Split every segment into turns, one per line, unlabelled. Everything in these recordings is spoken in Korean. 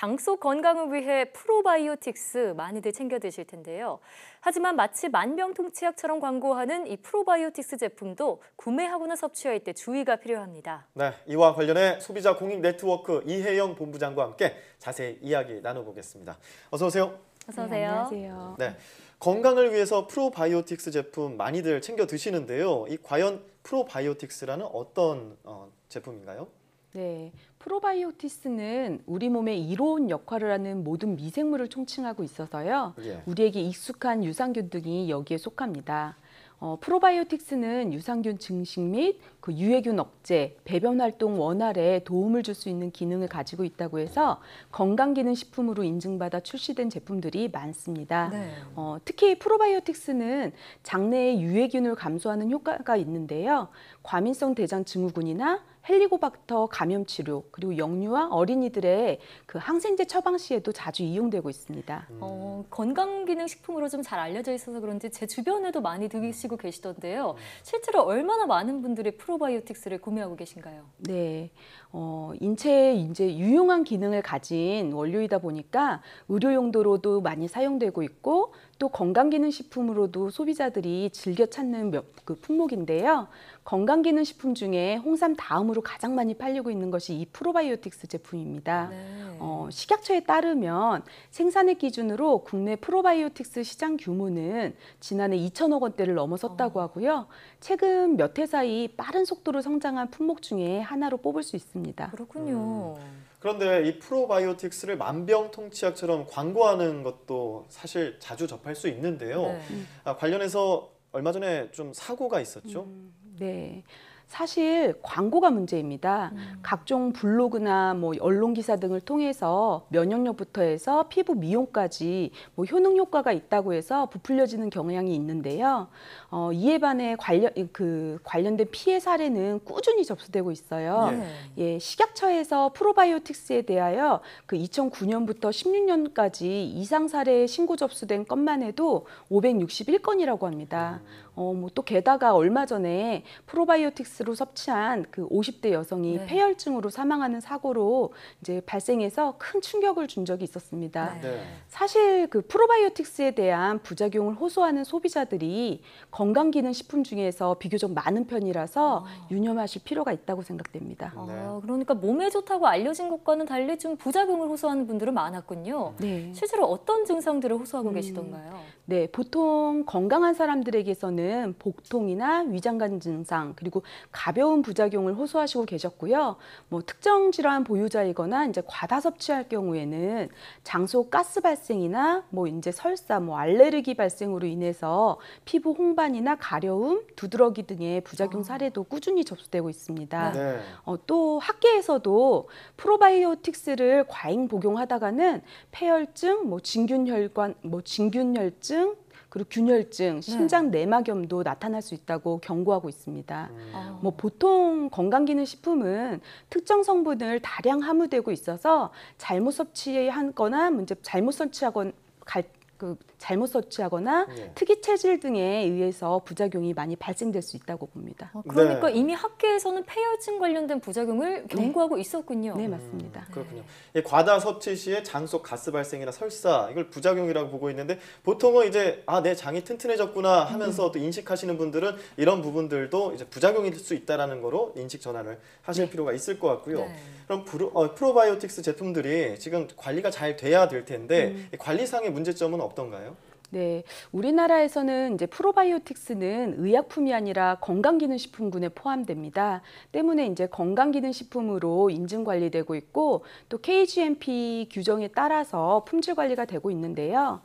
장소 건강을 위해 프로바이오틱스 많이들 챙겨 드실 텐데요. 하지만 마치 만병통치약처럼 광고하는 이 프로바이오틱스 제품도 구매하거나 섭취할 때 주의가 필요합니다.
네, 이와 관련해 소비자 공익 네트워크 이혜영 본부장과 함께 자세히 이야기 나눠보겠습니다. 어서 오세요.
어서 오세요. 네, 안녕하세요.
네, 건강을 위해서 프로바이오틱스 제품 많이들 챙겨 드시는데요. 이 과연 프로바이오틱스라는 어떤 어, 제품인가요?
네, 프로바이오티스는 우리 몸의 이로운 역할을 하는 모든 미생물을 총칭하고 있어서요. 예. 우리에게 익숙한 유산균 등이 여기에 속합니다. 어, 프로바이오틱스는 유산균 증식 및 그 유해균 억제, 배변 활동 원활에 도움을 줄 수 있는 기능을 가지고 있다고 해서 건강기능식품으로 인증받아 출시된 제품들이 많습니다. 네. 어, 특히 프로바이오틱스는 장내의 유해균을 감소하는 효과가 있는데요. 과민성 대장 증후군이나 헬리고박터 감염 치료 그리고 영유아 어린이들의 그 항생제 처방 시에도 자주 이용되고 있습니다. 음.
어, 건강기능식품으로 좀 잘 알려져 있어서 그런지 제 주변에도 많이 드시고 계시던데요. 음. 실제로 얼마나 많은 분들이 프로바이오틱스를 구매하고 계신가요?
네, 어, 인체에 이제 유용한 기능을 가진 원료이다 보니까 의료 용도로도 많이 사용되고 있고 또 건강기능식품으로도 소비자들이 즐겨 찾는 몇, 그 품목인데요. 건강기능식품 중에 홍삼 다음 다음으로 가장 많이 팔리고 있는 것이 이 프로바이오틱스 제품입니다. 네. 어, 식약처에 따르면 생산액 기준으로 국내 프로바이오틱스 시장 규모는 지난해 2천억 원대를 넘어섰다고 어. 하고요. 최근 몇해 사이 빠른 속도로 성장한 품목 중에 하나로 뽑을 수 있습니다.
그렇군요. 음. 그런데 이 프로바이오틱스를 만병통치약처럼 광고하는 것도 사실 자주 접할 수 있는데요. 네. 음. 아, 관련해서 얼마 전에 좀 사고가 있었죠. 음,
네. 사실 광고가 문제입니다. 음. 각종 블로그나 뭐 언론 기사 등을 통해서 면역력부터 해서 피부 미용까지 뭐 효능 효과가 있다고 해서 부풀려지는 경향이 있는데요. 어, 이에 반해 관련 그 관련된 피해 사례는 꾸준히 접수되고 있어요. 예. 예, 식약처에서 프로바이오틱스에 대하여 그 2009년부터 16년까지 이상 사례 신고 접수된 것만 해도 561건이라고 합니다. 어, 뭐 또 게다가 얼마 전에 프로바이오틱스 엑스로 섭취한 그 50대 여성이 네. 폐혈증으로 사망하는 사고로 이제 발생해서 큰 충격을 준 적이 있었습니다. 네. 네. 사실 그 프로바이오틱스에 대한 부작용을 호소하는 소비자들이 건강기능식품 중에서 비교적 많은 편이라서 어. 유념하실 필요가 있다고 생각됩니다. 네. 아,
그러니까 몸에 좋다고 알려진 것과는 달리 좀 부작용을 호소하는 분들은 많았군요. 네. 네. 실제로 어떤 증상들을 호소하고 음, 계시던가요?
네, 보통 건강한 사람들에게서는 복통이나 위장관 증상 그리고 가벼운 부작용을 호소하시고 계셨고요. 뭐 특정 질환 보유자이거나 이제 과다 섭취할 경우에는 장소 가스 발생이나 뭐 이제 설사, 뭐 알레르기 발생으로 인해서 피부 홍반이나 가려움, 두드러기 등의 부작용 아. 사례도 꾸준히 접수되고 있습니다. 네. 어, 또 학계에서도 프로바이오틱스를 과잉 복용하다가는 폐혈증, 뭐 진균혈관, 뭐 진균혈증, 그리고 균열증, 네. 심장 내막염도 나타날 수 있다고 경고하고 있습니다. 음. 뭐 보통 건강기능 식품은 특정 성분을 다량 함유되고 있어서 잘못 섭취하거나 문제 잘못 섭취하거나 갈, 그 잘못 섭취하거나 네. 예. 특이 체질 등에 의해서 부작용이 많이 발생될 수 있다고 봅니다. 아, 그러니까 네. 이미
학계에서는 폐혈증 관련된 부작용을 네. 경고하고 네. 있었군요. 네, 맞습니다. 음, 그렇군요.
과다 섭취 시에 장 속 가스 발생이나 설사 이걸 부작용이라고 보고 있는데 보통은 이제 아내 장이 튼튼해졌구나 하면서 음. 또 인식하시는 분들은 이런 부분들도 이제 부작용일 수 있다라는 거로 인식 전환을 하실 네. 필요가 있을 것 같고요. 네. 그럼 프로, 어, 프로바이오틱스 제품들이 지금 관리가 잘 돼야 될 텐데 음. 관리상의 문제점은 없던가요?
네, 우리나라에서는 이제 프로바이오틱스는 의약품이 아니라 건강기능식품군에 포함됩니다. 때문에 이제 건강기능식품으로 인증 관리되고 있고 또 KGMP 규정에 따라서 품질 관리가 되고 있는데요.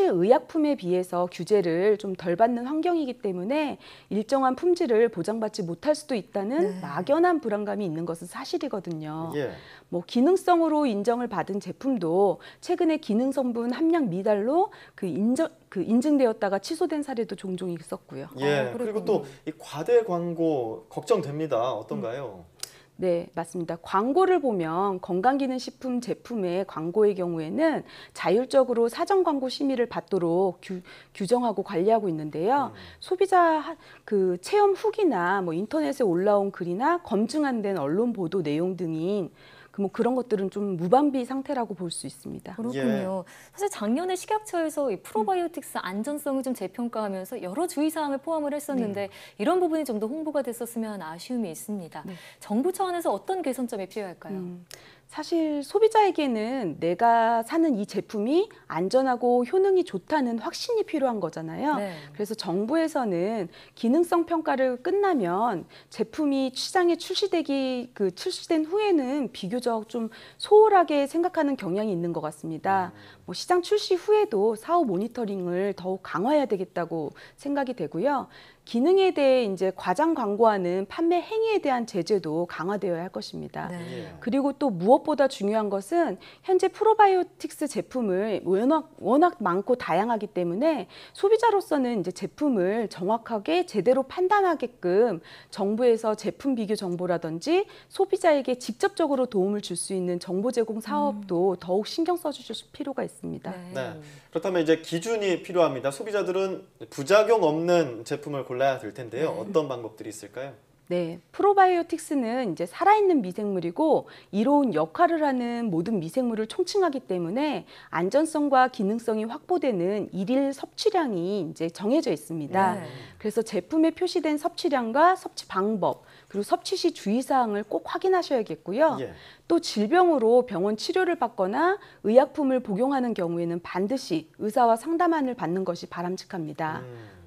사실 의약품에 비해서 규제를 좀 덜 받는 환경이기 때문에 일정한 품질을 보장받지 못할 수도 있다는 네. 막연한 불안감이 있는 것은 사실이거든요. 예. 뭐 기능성으로 인정을 받은 제품도 최근에 기능 성분 함량 미달로 그 인증 인정, 그 인증되었다가 취소된 사례도 종종 있었고요.
예, 아, 그리고 또이 과대 광고 걱정됩니다. 어떤가요? 음.
네, 맞습니다. 광고를 보면 건강기능식품 제품의 광고의 경우에는 자율적으로 사전 광고 심의를 받도록 규, 규정하고 관리하고 있는데요. 음. 소비자 그 체험 후기나 뭐 인터넷에 올라온 글이나 검증 안 된 언론 보도 내용 등인 그 뭐 그런 것들은 좀 무반비 상태라고
볼 수 있습니다. 그렇군요. 예. 사실 작년에 식약처에서 프로바이오틱스 안전성을 좀 재평가하면서 여러 주의사항을 포함을 했었는데 네. 이런 부분이 좀 더 홍보가 됐었으면 아쉬움이 있습니다. 네. 정부 차원에서 어떤 개선점이 필요할까요? 음. 사실 소비자에게는
내가 사는 이 제품이 안전하고 효능이 좋다는 확신이 필요한 거잖아요. 네. 그래서 정부에서는 기능성 평가를 끝나면 제품이 시장에 출시되기 그 출시된 후에는 비교적 좀 소홀하게 생각하는 경향이 있는 것 같습니다. 음. 뭐 시장 출시 후에도 사후 모니터링을 더욱 강화해야 되겠다고 생각이 되고요. 기능에 대해 이제 과장 광고하는 판매 행위에 대한 제재도 강화되어야 할 것입니다. 네. 그리고 또 무엇보다 중요한 것은 현재 프로바이오틱스 제품을 워낙, 워낙 많고 다양하기 때문에 소비자로서는 이제 제품을 정확하게 제대로 판단하게끔 정부에서 제품 비교 정보라든지 소비자에게 직접적으로 도움을 줄 수 있는 정보 제공 사업도 음. 더욱 신경 써주실 필요가 있습니다. 있습니다. 네.
네. 그렇다면 이제 기준이 필요합니다. 소비자들은 부작용 없는 제품을 골라야 될 텐데요. 네. 어떤 방법들이 있을까요?
네, 프로바이오틱스는 이제 살아있는 미생물이고 이로운 역할을 하는 모든 미생물을 총칭하기 때문에 안전성과 기능성이 확보되는 일일 섭취량이 이제 정해져 있습니다. 네. 그래서 제품에 표시된 섭취량과 섭취 방법, 그리고 섭취 시 주의사항을 꼭 확인하셔야겠고요. 예. 또 질병으로 병원 치료를 받거나 의약품을 복용하는 경우에는 반드시 의사와 상담안을 받는 것이 바람직합니다. 음.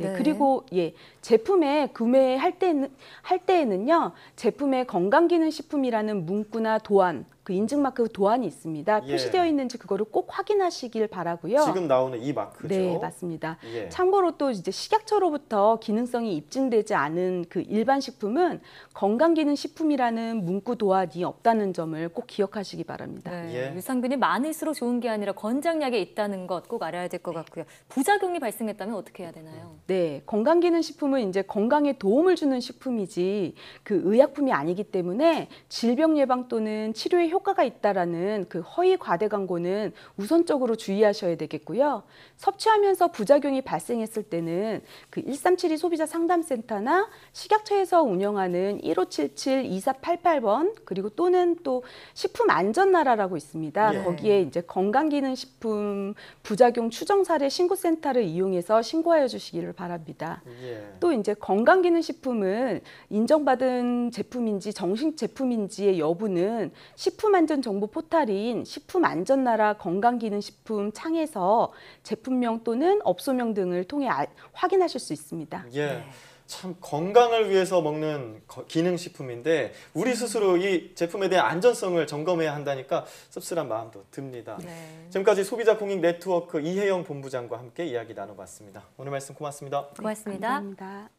네, 네. 그리고 예 제품에 구매할 때는 할 때에는요 제품의 건강기능식품이라는 문구나 도안 그 인증 마크 도안이 있습니다. 예. 표시되어 있는지 그거를 꼭 확인하시길 바라고요. 지금
나오는 이 마크죠. 네,
맞습니다. 예. 참고로 또 이제 식약처로부터 기능성이 입증되지 않은 그 일반 식품은 건강 기능 식품이라는 문구 도안이 없다는 점을 꼭 기억하시기 바랍니다. 네, 예.
유산균이 많을수록 좋은 게 아니라 권장약에 있다는 것 꼭 알아야 될 것 같고요. 부작용이 발생했다면 어떻게 해야 되나요?
네, 건강 기능 식품은 이제 건강에 도움을 주는 식품이지 그 의약품이 아니기 때문에 질병 예방 또는 치료에 효과가 있다라는 그 허위 과대 광고는 우선적으로 주의하셔야 되겠고요. 섭취하면서 부작용이 발생했을 때는 그 1372 소비자 상담센터나 식약처에서 운영하는 1577-2488번 그리고 또는 또 식품 안전 나라라고 있습니다. 예. 거기에 이제 건강기능식품 부작용 추정 사례 신고센터를 이용해서 신고하여 주시기를 바랍니다. 예. 또 이제 건강기능식품은 인정받은 제품인지 정식 제품인지의 여부는 식품 식품안전 정보 포탈인 식품안전나라 건강기능식품 창에서 제품명 또는 업소명 등을 통해 아, 확인하실 수 있습니다.
예. 네. 참 건강을 위해서 먹는 기능식품인데 우리 네. 스스로 이 제품에 대한 안전성을 점검해야 한다니까 씁쓸한 마음도 듭니다. 네. 지금까지 소비자 공익 네트워크 이혜영 본부장과 함께 이야기 나눠봤습니다. 오늘 말씀 고맙습니다.
고맙습니다 네, 감사합니다.